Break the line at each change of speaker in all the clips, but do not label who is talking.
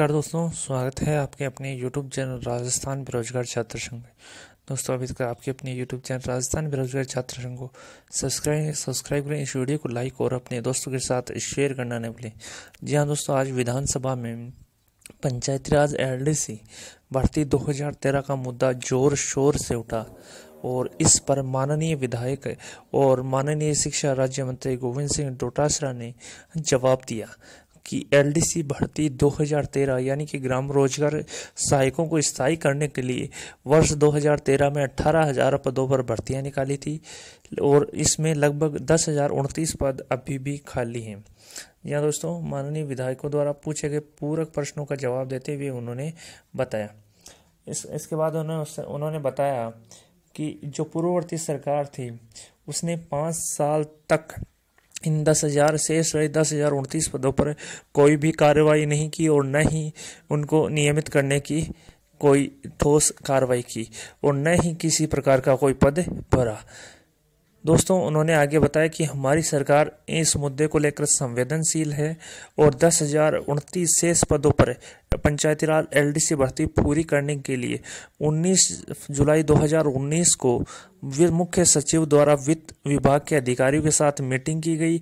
नमस्कार दोस्तों स्वागत है आपके अपने YouTube चैनल राजस्थान बेरोजगार छात्र संघ में दोस्तों अभी तक आपके अपने YouTube चैनल राजस्थान बेरोजगार छात्र संघ को सब्सक्राइब सब्सक्राइब करें इस वीडियो को लाइक और अपने दोस्तों के साथ शेयर करना नहीं भूलें जी हाँ दोस्तों आज विधानसभा में पंचायती राज एल भर्ती दो का मुद्दा जोर शोर से उठा और इस पर माननीय विधायक और माननीय शिक्षा राज्य मंत्री गोविंद सिंह डोटासरा ने जवाब दिया कि एलडीसी भर्ती 2013 यानी कि ग्राम रोजगार सहायकों को स्थायी करने के लिए वर्ष 2013 में अट्ठारह हज़ार पदों पर भर्तियां निकाली थी और इसमें लगभग दस हज़ार उनतीस पद अभी भी खाली हैं यहाँ दोस्तों माननीय विधायकों द्वारा पूछे गए पूरक प्रश्नों का जवाब देते हुए उन्होंने बताया इस इसके बाद उन्होंने उन्होंने बताया कि जो पूर्ववर्ती सरकार थी उसने पाँच साल तक इन दस हजार शेष रहे दस हजार उनतीस पदों पर कोई भी कार्रवाई नहीं की और न ही उनको नियमित करने की कोई ठोस कार्रवाई की और न ही किसी प्रकार का कोई पद भरा दोस्तों उन्होंने आगे बताया कि हमारी सरकार इस मुद्दे को लेकर संवेदनशील है और दस हजार उनतीस शेष पदों पर पंचायती राज एल भर्ती पूरी करने के लिए 19 जुलाई 2019 को मुख्य सचिव द्वारा वित्त विभाग के अधिकारियों के साथ मीटिंग की गई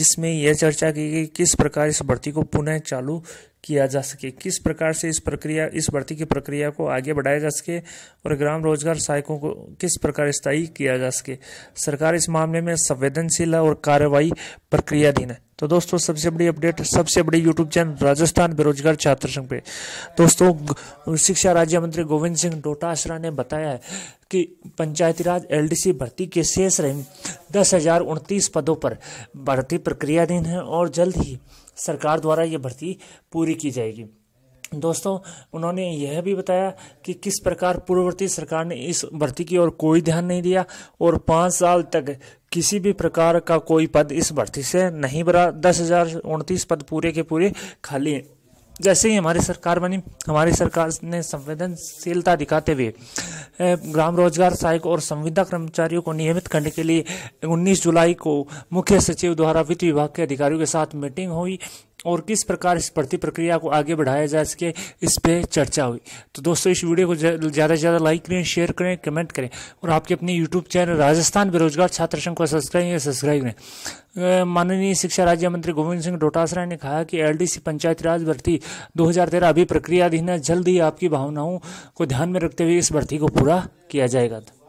जिसमें यह चर्चा की गई किस प्रकार इस भर्ती को पुनः चालू किया जा सके किस प्रकार से इस प्रक्रिया इस भर्ती की प्रक्रिया को आगे बढ़ाया जा सके और ग्राम रोजगार सहायकों को किस प्रकार स्थायी किया जा सके सरकार इस मामले में संवेदनशील है और कार्रवाई प्रक्रियाधीन है तो दोस्तों सबसे बड़ी अपडेट सबसे बड़ी यूट्यूब चैनल राजस्थान बेरोजगार छात्र संघ पे दोस्तों शिक्षा राज्य मंत्री गोविंद सिंह डोटासरा ने बताया है कि पंचायती राज एल भर्ती के शेष रहे दस हजार उनतीस पदों पर भर्ती प्रक्रियाधीन है और जल्द ही सरकार द्वारा ये भर्ती पूरी की जाएगी दोस्तों उन्होंने यह भी बताया कि किस प्रकार पूर्ववर्ती सरकार ने इस भर्ती की ओर कोई ध्यान नहीं दिया और पाँच साल तक किसी भी प्रकार का कोई पद इस भर्ती से नहीं भरा दस हजार उनतीस पद पूरे के पूरे खाली जैसे ही हमारी सरकार बनी हमारी सरकार ने संवेदनशीलता दिखाते हुए ग्राम रोजगार सहायक और संविदा कर्मचारियों को नियमित करने के लिए 19 जुलाई को मुख्य सचिव द्वारा वित्त विभाग के अधिकारियों के साथ मीटिंग हुई और किस प्रकार इस भर्ती प्रक्रिया को आगे बढ़ाया जा सके इस पर चर्चा हुई तो दोस्तों इस वीडियो को ज़्यादा से ज़्यादा लाइक करें शेयर करें कमेंट करें और आपके अपने यूट्यूब चैनल राजस्थान बेरोजगार छात्र संघ को सब्सक्राइब या सब्सक्राइब करें माननीय शिक्षा राज्य मंत्री गोविंद सिंह डोटासरा ने कहा कि एल पंचायत राज भर्ती दो अभी प्रक्रियाधीन है जल्द ही आपकी भावनाओं को ध्यान में रखते हुए इस भर्ती को पूरा किया जाएगा